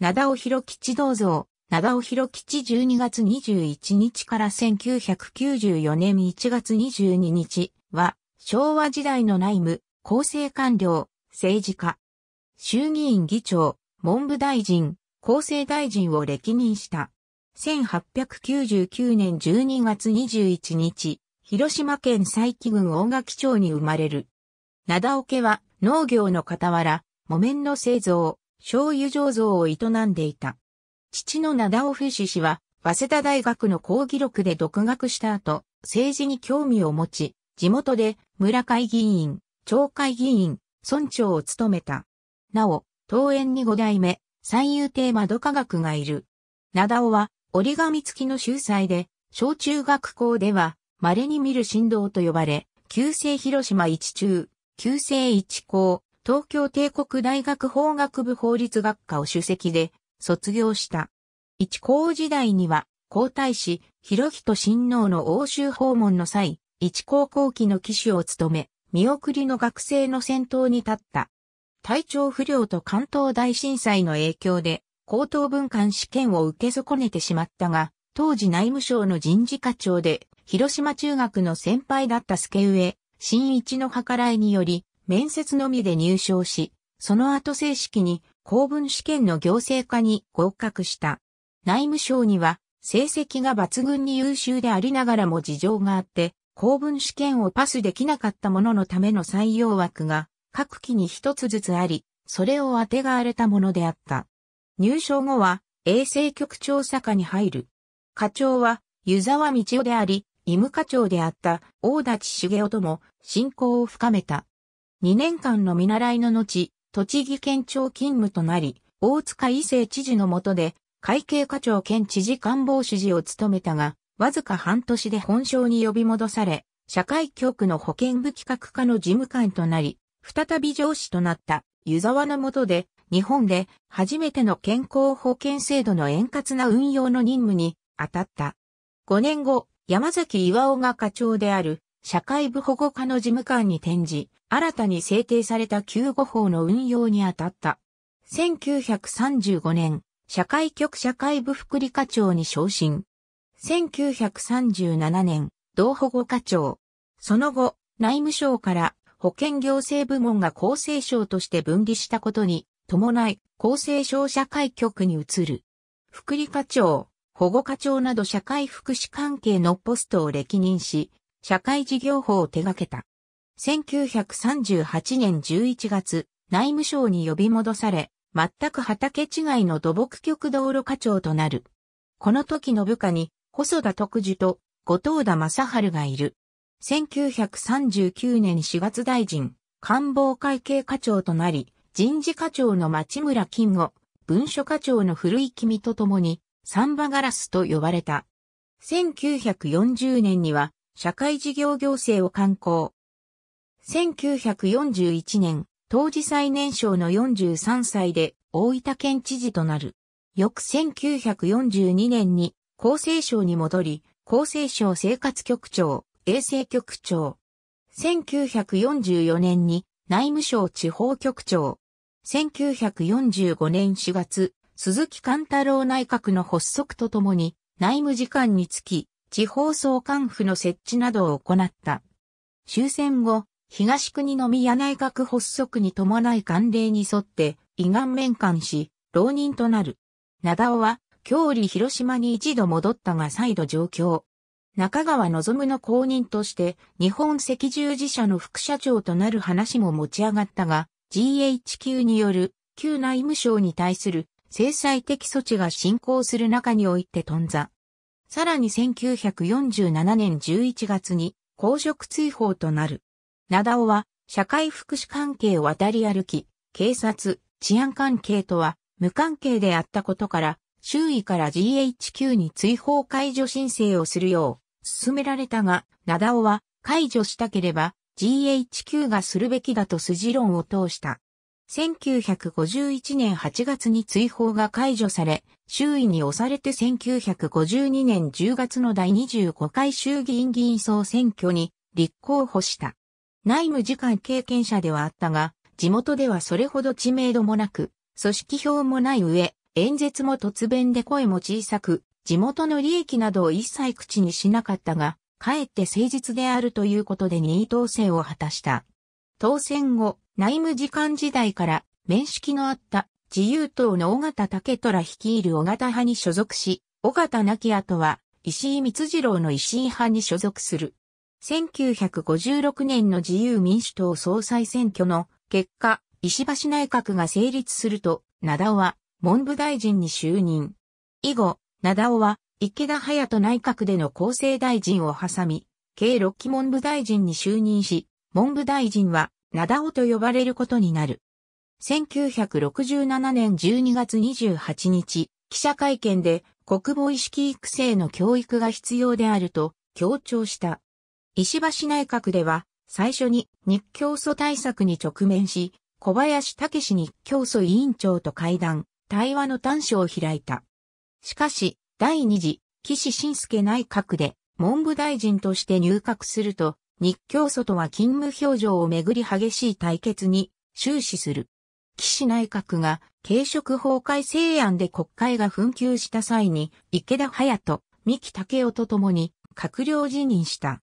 灘尾広吉銅像、灘尾広吉12月21日から1994年1月22日は、昭和時代の内務、厚生官僚、政治家、衆議院議長、文部大臣、厚生大臣を歴任した。1899年12月21日、広島県佐伯郡大垣町に生まれる。灘尾家は農業の傍ら、木綿の製造、醤油醸造を営んでいた。父の名田尾フ氏氏は、早稲田大学の講義録で独学した後、政治に興味を持ち、地元で村会議員、町会議員、村長を務めた。なお、当園に五代目、三遊亭窓科学がいる。灘尾は折り紙付きの秀才で、小中学校では稀に見る振動と呼ばれ、旧姓広島一中、旧姓一高、東京帝国大学法学部法律学科を主席で卒業した。一高時代には、皇太子、広人親王の欧州訪問の際、一高校期の騎手を務め、見送りの学生の先頭に立った。体調不良と関東大震災の影響で、高等文官試験を受け損ねてしまったが、当時内務省の人事課長で、広島中学の先輩だった助上、新一の計らいにより、面接のみで入賞し、その後正式に公文試験の行政課に合格した。内務省には成績が抜群に優秀でありながらも事情があって、公文試験をパスできなかった者のための採用枠が各期に一つずつあり、それを当てがわれたものであった。入賞後は衛生局調査課に入る。課長は湯沢道夫であり、医務課長であった大立茂雄とも親交を深めた。2年間の見習いの後、栃木県庁勤務となり、大塚伊勢知事の下で、会計課長兼知事官房主事を務めたが、わずか半年で本省に呼び戻され、社会局の保健部企画課の事務官となり、再び上司となった湯沢の下で、日本で初めての健康保険制度の円滑な運用の任務に当たった。5年後、山崎岩尾が課長である社会部保護課の事務官に転じ、新たに制定された救護法の運用に当たった。1935年、社会局社会部副理課長に昇進。1937年、同保護課長。その後、内務省から保健行政部門が厚生省として分離したことに伴い、厚生省社会局に移る。副理課長、保護課長など社会福祉関係のポストを歴任し、社会事業法を手掛けた。1938年11月、内務省に呼び戻され、全く畑違いの土木局道路課長となる。この時の部下に、細田徳樹と後藤田正春がいる。1939年4月大臣、官房会計課長となり、人事課長の町村金吾、文書課長の古井君と共に、サンバガラスと呼ばれた。1940年には、社会事業行政を刊行。1941年、当時最年少の43歳で大分県知事となる。翌1942年に厚生省に戻り、厚生省生活局長、衛生局長。1944年に内務省地方局長。1945年4月、鈴木貫太郎内閣の発足とともに内務次官につき、地方総監府の設置などを行った。終戦後、東国の宮内閣発足に伴い慣例に沿って、胃がん面官し、浪人となる。灘尾は、郷里広島に一度戻ったが再度上京。中川望の後任として、日本赤十字社の副社長となる話も持ち上がったが、GHQ による旧内務省に対する制裁的措置が進行する中において頓挫。さらに1947年11月に公職追放となる。ダ尾は社会福祉関係を渡り歩き、警察、治安関係とは無関係であったことから、周囲から GHQ に追放解除申請をするよう勧められたが、ナダオは解除したければ GHQ がするべきだと筋論を通した。1951年8月に追放が解除され、周囲に押されて1952年10月の第25回衆議院議員総選挙に立候補した。内務次官経験者ではあったが、地元ではそれほど知名度もなく、組織票もない上、演説も突弁で声も小さく、地元の利益などを一切口にしなかったが、かえって誠実であるということで任意当選を果たした。当選後、内務次官時代から面識のあった自由党の尾形武虎率いる尾形派に所属し、尾形亡き後は石井光次郎の石井派に所属する。1956年の自由民主党総裁選挙の結果、石橋内閣が成立すると、灘尾は文部大臣に就任。以後、灘尾は池田隼人内閣での厚生大臣を挟み、計6期文部大臣に就任し、文部大臣は、だおと呼ばれることになる。1967年12月28日、記者会見で国防意識育成の教育が必要であると強調した。石橋内閣では最初に日教組対策に直面し、小林武史日教組委員長と会談、対話の端緒を開いた。しかし、第二次、岸信介内閣で文部大臣として入閣すると、日教祖とは勤務表情をめぐり激しい対決に終始する。岸内閣が軽食法改正案で国会が紛糾した際に池田隼人、三木武夫と共に閣僚辞任した。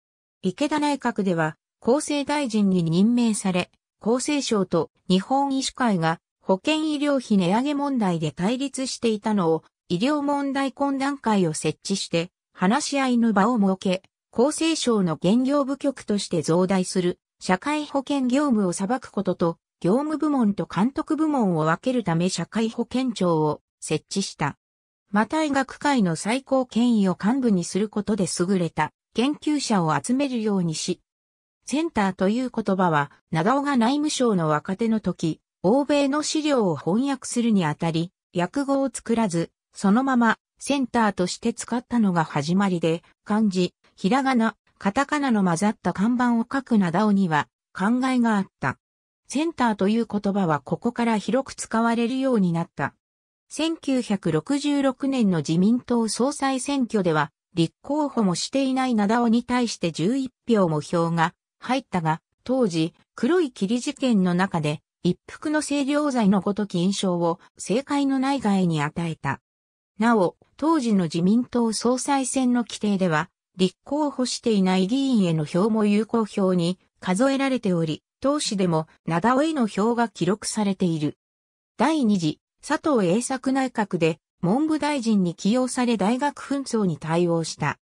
池田内閣では厚生大臣に任命され、厚生省と日本医師会が保険医療費値上げ問題で対立していたのを医療問題懇談会を設置して話し合いの場を設け、厚生省の現業部局として増大する社会保険業務を裁くことと、業務部門と監督部門を分けるため社会保険庁を設置した。また医学会の最高権威を幹部にすることで優れた研究者を集めるようにし、センターという言葉は、長尾が内務省の若手の時、欧米の資料を翻訳するにあたり、訳語を作らず、そのままセンターとして使ったのが始まりで、漢字、ひらがな、カタカナの混ざった看板を書くなだおには考えがあった。センターという言葉はここから広く使われるようになった。1966年の自民党総裁選挙では、立候補もしていない灘尾に対して11票も票が入ったが、当時、黒い霧事件の中で、一服の清涼剤のごとき印象を政界の内外に与えた。なお、当時の自民党総裁選の規定では、立候補していない議員への票も有効票に数えられており、党首でも名田への票が記録されている。第2次佐藤栄作内閣で文部大臣に起用され大学紛争に対応した。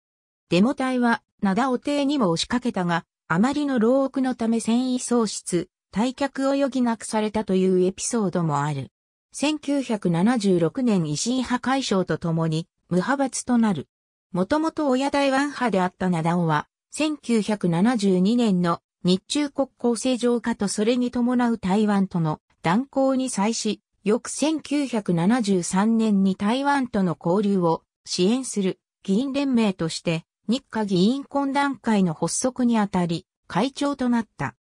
デモ隊は田尾邸にも押しかけたが、あまりの牢獄のため戦意喪失、退却を余儀なくされたというエピソードもある。1976年維新派解消とともに無派閥となる。もともと親台湾派であったダオは、1972年の日中国交正常化とそれに伴う台湾との断交に際し、翌1973年に台湾との交流を支援する議員連盟として日華議員懇談会の発足にあたり会長となった。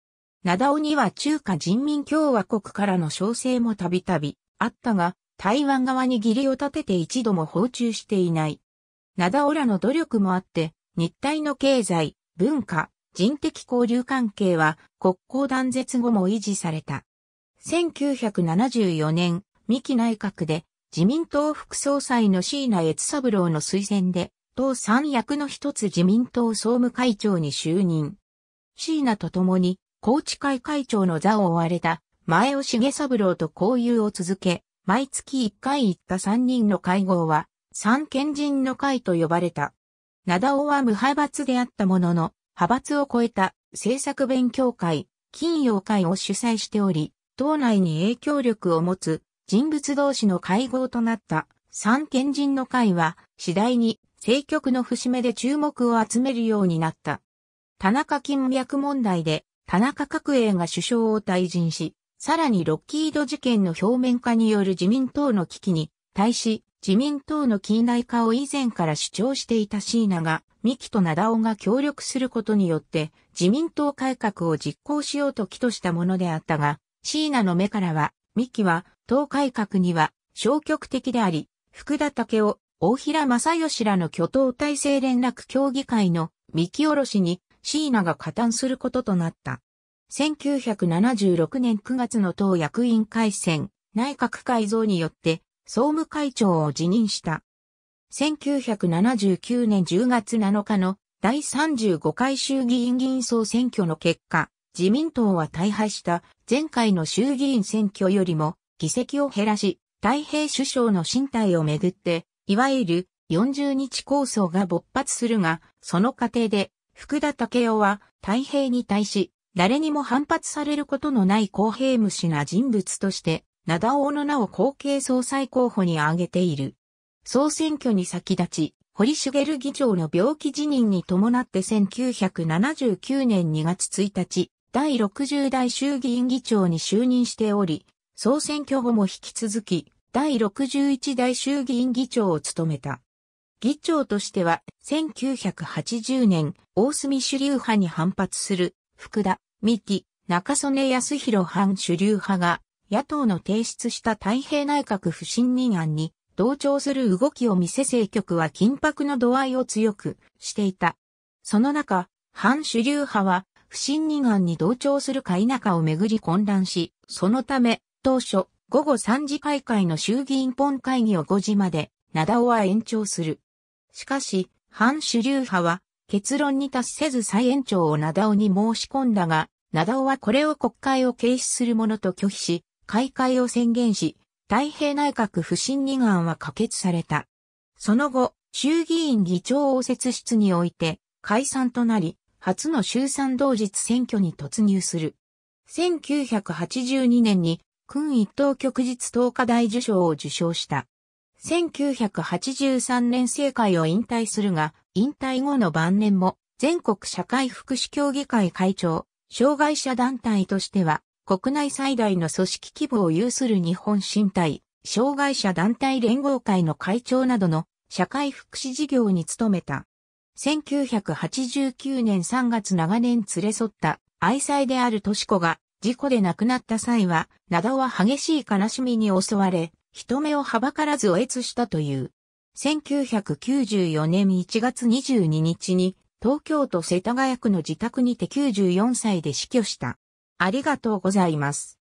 ダオには中華人民共和国からの招請もたびたびあったが、台湾側に義理を立てて一度も訪中していない。灘オラの努力もあって、日体の経済、文化、人的交流関係は国交断絶後も維持された。1974年、三木内閣で自民党副総裁の椎名悦三郎の推薦で、党三役の一つ自民党総務会長に就任。椎名と共に、高知会会長の座を追われた前尾重三郎と交友を続け、毎月一回行った三人の会合は、三賢人の会と呼ばれた。田尾は無派閥であったものの、派閥を超えた政策勉強会、金曜会を主催しており、党内に影響力を持つ人物同士の会合となった三賢人の会は次第に政局の節目で注目を集めるようになった。田中金脈問題で田中角栄が首相を退陣し、さらにロッキード事件の表面化による自民党の危機に対し自民党の近代化を以前から主張していた椎名が、三木と田尾が協力することによって、自民党改革を実行しようと起としたものであったが、椎名の目からは、三木は、党改革には消極的であり、福田武夫、大平正義らの挙党体制連絡協議会の三木おろしに、椎名が加担することとなった。1976年9月の党役員改選、内閣改造によって、総務会長を辞任した。1979年10月7日の第35回衆議院議員総選挙の結果、自民党は大敗した前回の衆議院選挙よりも議席を減らし、太平首相の進退をめぐって、いわゆる40日構想が勃発するが、その過程で福田武雄は太平に対し、誰にも反発されることのない公平無視な人物として田尾の名を後継総裁候補に挙げている。総選挙に先立ち、堀茂議長の病気辞任に伴って1979年2月1日、第60代衆議院議長に就任しており、総選挙後も引き続き、第61代衆議院議長を務めた。議長としては、1980年、大隅主流派に反発する、福田、三木、中曽根康弘反主流派が、野党の提出した太平内閣不信任案に同調する動きを見せ政局は緊迫の度合いを強くしていた。その中、反主流派は不信任案に同調するか否かをめぐり混乱し、そのため当初午後3時開会の衆議院本会議を5時まで、ダ尾は延長する。しかし、反主流派は結論に達せず再延長を灘尾に申し込んだが、田尾はこれを国会を軽視するものと拒否し、開会を宣言し、太平内閣不信任案は可決された。その後、衆議院議長応接室において解散となり、初の衆参同日選挙に突入する。1982年に、君一等局日東華大受賞を受賞した。1983年政界を引退するが、引退後の晩年も、全国社会福祉協議会会長、障害者団体としては、国内最大の組織規模を有する日本身体、障害者団体連合会の会長などの社会福祉事業に努めた。1989年3月長年連れ添った愛妻である敏子が事故で亡くなった際は、灘は激しい悲しみに襲われ、人目をはばからずおえつしたという。1994年1月22日に東京都世田谷区の自宅にて94歳で死去した。ありがとうございます。